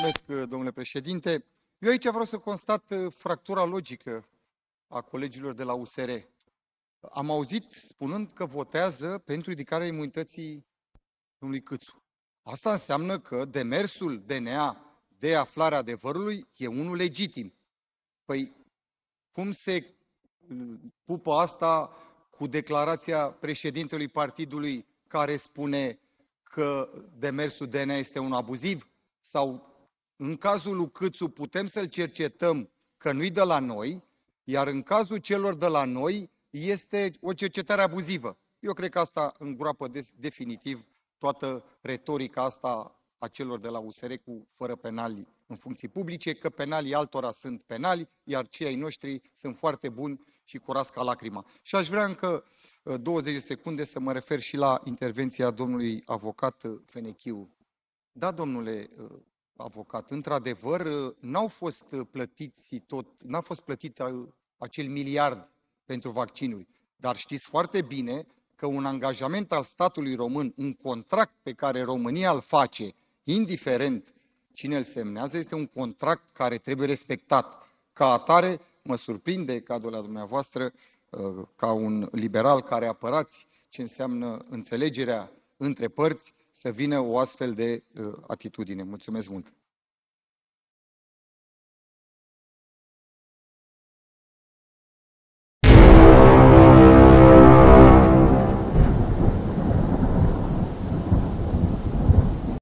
Mulțumesc, uh, domnule președinte. Eu aici vreau să constat uh, fractura logică a colegilor de la USR. Am auzit spunând că votează pentru ridicarea imunității domnului Câțu. Asta înseamnă că demersul DNA de aflare adevărului e unul legitim. Păi cum se uh, pupă asta cu declarația președintelui partidului care spune că demersul DNA este un abuziv sau în cazul lui Câțu putem să-l cercetăm că nu-i de la noi, iar în cazul celor de la noi este o cercetare abuzivă. Eu cred că asta îngroapă de- definitiv toată retorica asta a celor de la USR cu fără penali în funcții publice, că penalii altora sunt penali, iar cei ai noștri sunt foarte buni și curați ca lacrima. Și aș vrea încă 20 uh, de secunde să mă refer și la intervenția domnului avocat uh, Fenechiu. Da, domnule uh, avocat, într-adevăr, n-au fost plătiți tot, n-a fost plătit uh, acel miliard pentru vaccinuri. Dar știți foarte bine că un angajament al statului român, un contract pe care România îl face, indiferent cine îl semnează, este un contract care trebuie respectat. Ca atare, mă surprinde cadrul la dumneavoastră uh, ca un liberal care apărați ce înseamnă înțelegerea între părți să vină o astfel de uh, atitudine. Mulțumesc mult!